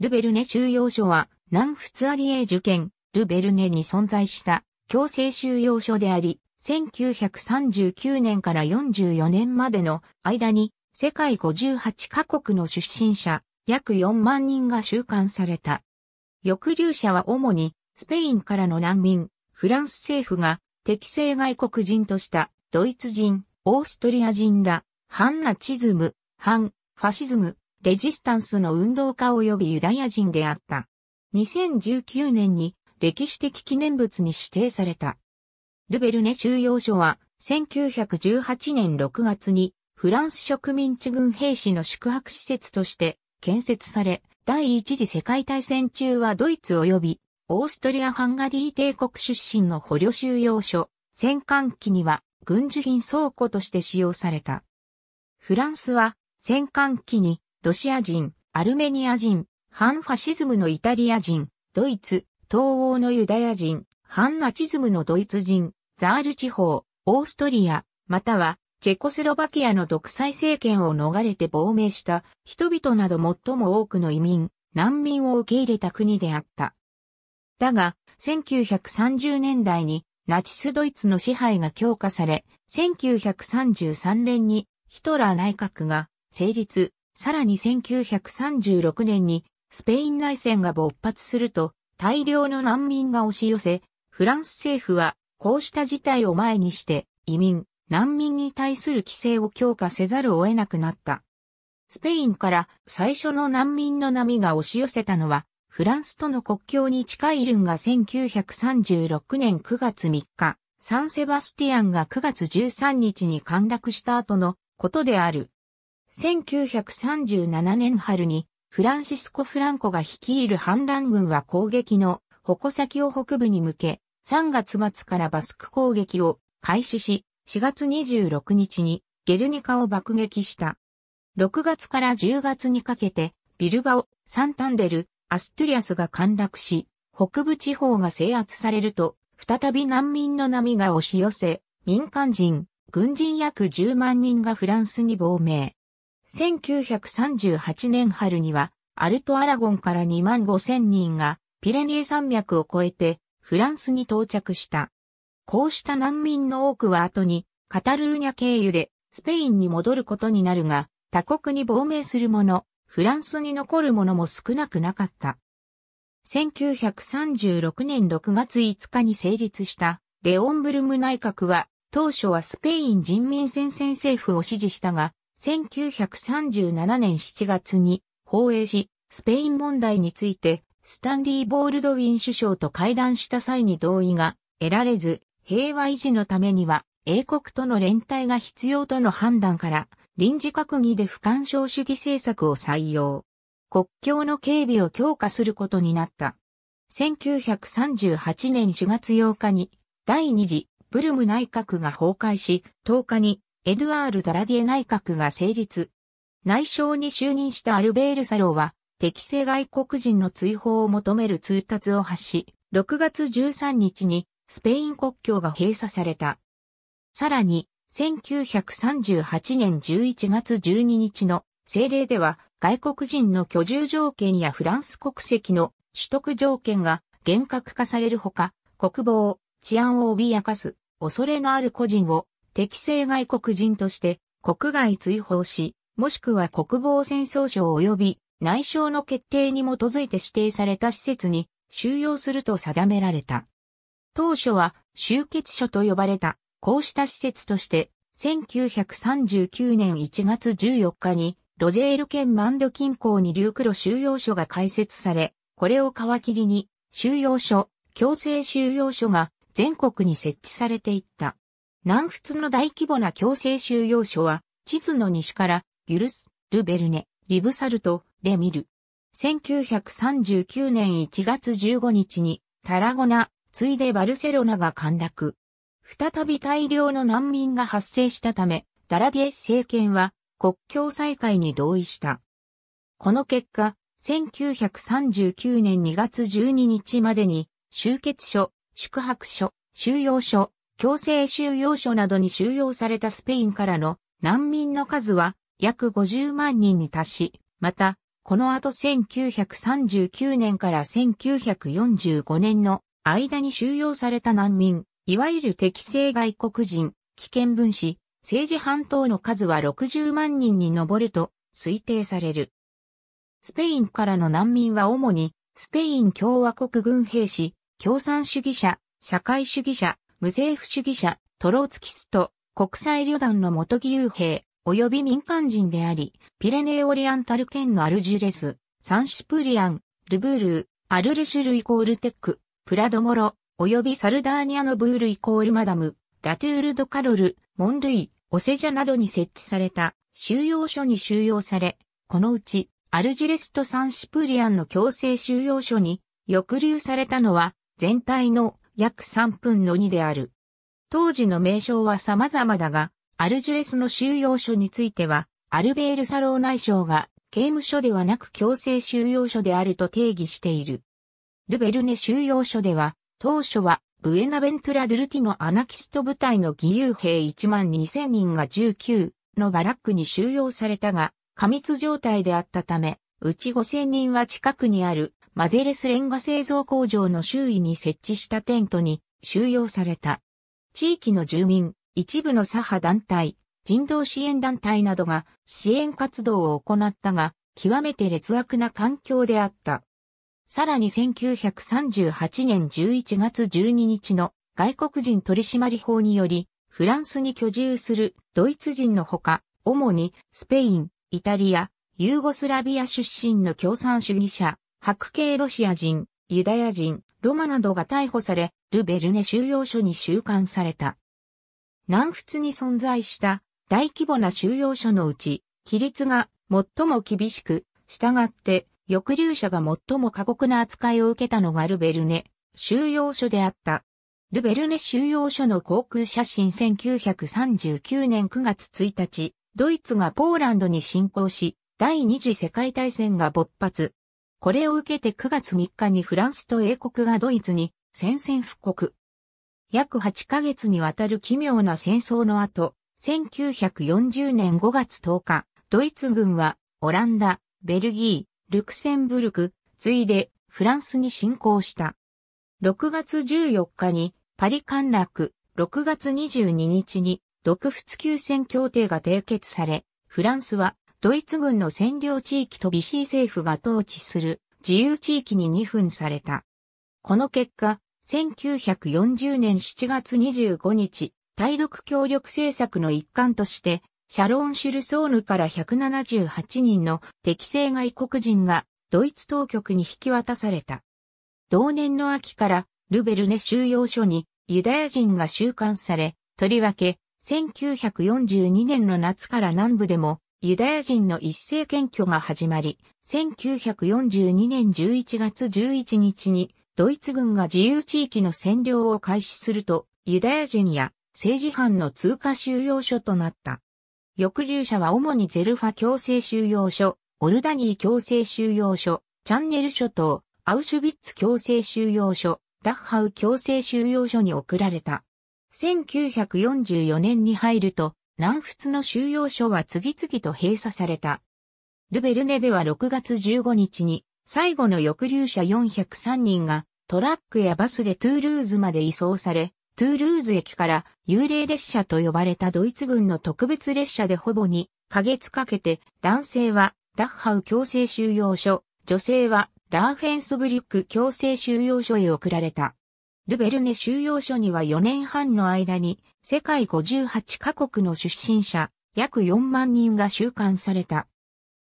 ルベルネ収容所は、南仏アリエ受験、ルベルネに存在した強制収容所であり、1939年から44年までの間に、世界58カ国の出身者、約4万人が収監された。抑留者は主に、スペインからの難民、フランス政府が適正外国人としたドイツ人、オーストリア人ら、反ナチズム、反ファシズム、レジスタンスの運動家及びユダヤ人であった。2019年に歴史的記念物に指定された。ルベルネ収容所は1918年6月にフランス植民地軍兵士の宿泊施設として建設され、第一次世界大戦中はドイツ及びオーストリア・ハンガリー帝国出身の捕虜収容所、戦艦機には軍需品倉庫として使用された。フランスは戦艦機にロシア人、アルメニア人、反ファシズムのイタリア人、ドイツ、東欧のユダヤ人、反ナチズムのドイツ人、ザール地方、オーストリア、または、チェコスロバキアの独裁政権を逃れて亡命した人々など最も多くの移民、難民を受け入れた国であった。だが、1930年代にナチスドイツの支配が強化され、1933年にヒトラー内閣が成立、さらに1936年にスペイン内戦が勃発すると大量の難民が押し寄せ、フランス政府はこうした事態を前にして移民、難民に対する規制を強化せざるを得なくなった。スペインから最初の難民の波が押し寄せたのは、フランスとの国境に近いルンが1936年9月3日、サンセバスティアンが9月13日に陥落した後のことである。1937年春にフランシスコ・フランコが率いる反乱軍は攻撃の矛先を北部に向け、3月末からバスク攻撃を開始し、4月26日にゲルニカを爆撃した。6月から10月にかけて、ビルバオ、サンタンデル、アストゥリアスが陥落し、北部地方が制圧されると、再び難民の波が押し寄せ、民間人、軍人約10万人がフランスに亡命。1938年春には、アルトアラゴンから2万5千人が、ピレニー山脈を越えて、フランスに到着した。こうした難民の多くは後に、カタルーニャ経由で、スペインに戻ることになるが、他国に亡命する者、フランスに残る者も少なくなかった。1936年6月5日に成立したレオンブルム内閣は当初はスペイン人民戦線政府を支持したが1937年7月に放映し、スペイン問題について、スタンリー・ボールドウィン首相と会談した際に同意が得られず、平和維持のためには、英国との連帯が必要との判断から、臨時閣議で不干渉主義政策を採用。国境の警備を強化することになった。1938年4月8日に、第二次ブルム内閣が崩壊し、10日にエドゥアール・ダラディエ内閣が成立。内相に就任したアルベール・サローは、適正外国人の追放を求める通達を発し、6月13日にスペイン国境が閉鎖された。さらに、1938年11月12日の政令では、外国人の居住条件やフランス国籍の取得条件が厳格化されるほか、国防、治安を脅かす恐れのある個人を敵性外国人として国外追放し、もしくは国防戦争省及び内省の決定に基づいて指定された施設に収容すると定められた。当初は集結所と呼ばれた、こうした施設として、1939年1月14日に、ロゼール県マンド近郊にリュークロ収容所が開設され、これを皮切りに、収容所、強制収容所が全国に設置されていった。南仏の大規模な強制収容所は、地図の西から、ギュルス、ルベルネ、リブサルト、レミル。1939年1月15日に、タラゴナ、ついでバルセロナが陥落。再び大量の難民が発生したため、ダラディエ政権は国境再開に同意した。この結果、1939年2月12日までに、集結所、宿泊所、収容所、強制収容所などに収容されたスペインからの難民の数は約50万人に達し、また、この後1939年から1945年の間に収容された難民、いわゆる適正外国人、危険分子、政治半島の数は60万人に上ると推定される。スペインからの難民は主にスペイン共和国軍兵士、共産主義者、社会主義者、無政府主義者、トローツキスト、国際旅団の元義勇兵、及び民間人であり、ピレネーオリアンタル県のアルジュレス、サンシプリアン、ルブールー、アルルシュルイコールテック、プラドモロ、及びサルダーニアのブールイコールマダム、ラトゥールドカロル、モンルイ、オセジャなどに設置された収容所に収容され、このうちアルジュレスとサンシプリアンの強制収容所に抑留されたのは全体の約3分の2である。当時の名称は様々だが、アルジュレスの収容所については、アルベール・サロー内相が刑務所ではなく強制収容所であると定義している。ルベルネ収容所では、当初はブエナベントラ・ドゥルティのアナキスト部隊の義勇兵1万2000人が19のバラックに収容されたが、過密状態であったため、うち5000人は近くにあるマゼレスレンガ製造工場の周囲に設置したテントに収容された。地域の住民、一部の左派団体、人道支援団体などが支援活動を行ったが、極めて劣悪な環境であった。さらに1938年11月12日の外国人取締法により、フランスに居住するドイツ人のほか、主にスペイン、イタリア、ユーゴスラビア出身の共産主義者、白系ロシア人、ユダヤ人、ロマなどが逮捕され、ルベルネ収容所に収監された。南仏に存在した大規模な収容所のうち、規律が最も厳しく、従って抑留者が最も過酷な扱いを受けたのがルベルネ収容所であった。ルベルネ収容所の航空写真1939年9月1日、ドイツがポーランドに侵攻し、第二次世界大戦が勃発。これを受けて9月3日にフランスと英国がドイツに宣戦布告。約8ヶ月にわたる奇妙な戦争の後、1940年5月10日、ドイツ軍はオランダ、ベルギー、ルクセンブルク、ついでフランスに侵攻した。6月14日にパリ陥落、6月22日に独仏休戦協定が締結され、フランスはドイツ軍の占領地域とビシー政府が統治する自由地域に2分された。この結果、1940年7月25日、対独協力政策の一環として、シャロン・シュルソーヌから178人の適正外国人がドイツ当局に引き渡された。同年の秋からルベルネ収容所にユダヤ人が収監され、とりわけ1942年の夏から南部でもユダヤ人の一斉検挙が始まり、1942年11月11日にドイツ軍が自由地域の占領を開始すると、ユダヤ人や政治犯の通過収容所となった。抑留者は主にゼルファ強制収容所、オルダニー強制収容所、チャンネル諸島、アウシュビッツ強制収容所、ダッハウ強制収容所に送られた。1944年に入ると、南仏の収容所は次々と閉鎖された。ルベルネでは6月15日に最後の抑留者403人がトラックやバスでトゥールーズまで移送され、トゥールーズ駅から幽霊列車と呼ばれたドイツ軍の特別列車でほぼ2ヶ月かけて男性はダッハウ強制収容所、女性はラーフェンスブリュック強制収容所へ送られた。ルベルネ収容所には4年半の間に世界58カ国の出身者約4万人が収監された。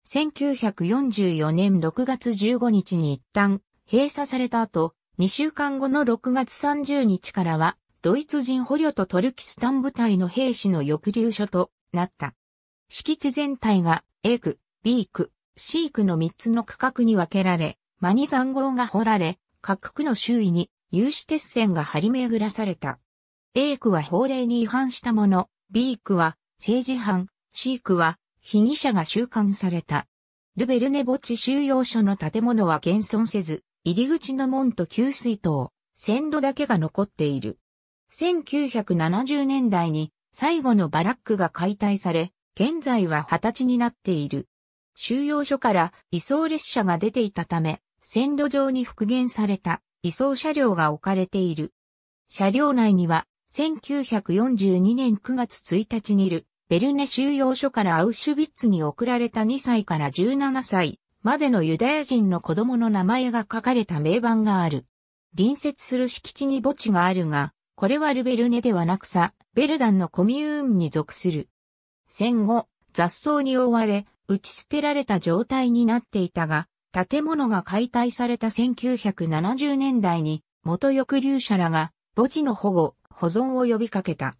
1944年6月15日に一旦閉鎖された後、2週間後の6月30日からはドイツ人捕虜とトルキスタン部隊の兵士の抑留所となった。敷地全体が A 区、B 区、C 区の3つの区画に分けられ、ニザ残壕が掘られ、各区の周囲に有刺鉄線が張り巡らされた。A 区は法令に違反したもの、B 区は政治犯、C 区は被疑者が収監された。ルベルネ墓地収容所の建物は現存せず、入り口の門と給水塔、線路だけが残っている。1970年代に最後のバラックが解体され、現在は二十歳になっている。収容所から移送列車が出ていたため、線路上に復元された。移送車両が置かれている。車両内には、1942年9月1日にいる、ベルネ収容所からアウシュビッツに送られた2歳から17歳までのユダヤ人の子供の名前が書かれた名板がある。隣接する敷地に墓地があるが、これはルベルネではなくさ、ベルダンのコミューンに属する。戦後、雑草に覆われ、打ち捨てられた状態になっていたが、建物が解体された1970年代に元抑留者らが墓地の保護、保存を呼びかけた。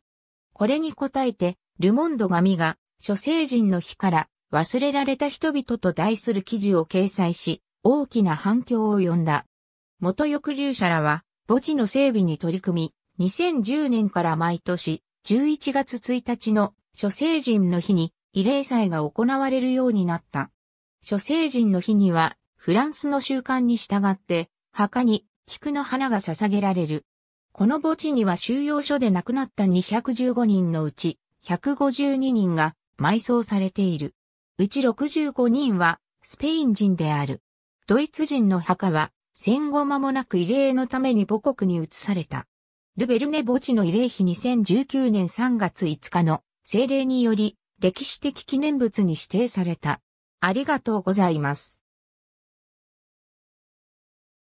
これに応えて、ルモンド神が、諸聖人の日から忘れられた人々と題する記事を掲載し、大きな反響を呼んだ。元抑留者らは、墓地の整備に取り組み、2010年から毎年、11月1日の諸聖人の日に、慰霊祭が行われるようになった。諸聖人の日には、フランスの習慣に従って、墓に菊の花が捧げられる。この墓地には収容所で亡くなった215人のうち、152人が埋葬されている。うち65人はスペイン人である。ドイツ人の墓は戦後間もなく慰霊のために母国に移された。ルベルネ墓地の慰霊碑2019年3月5日の政令により歴史的記念物に指定された。ありがとうございます。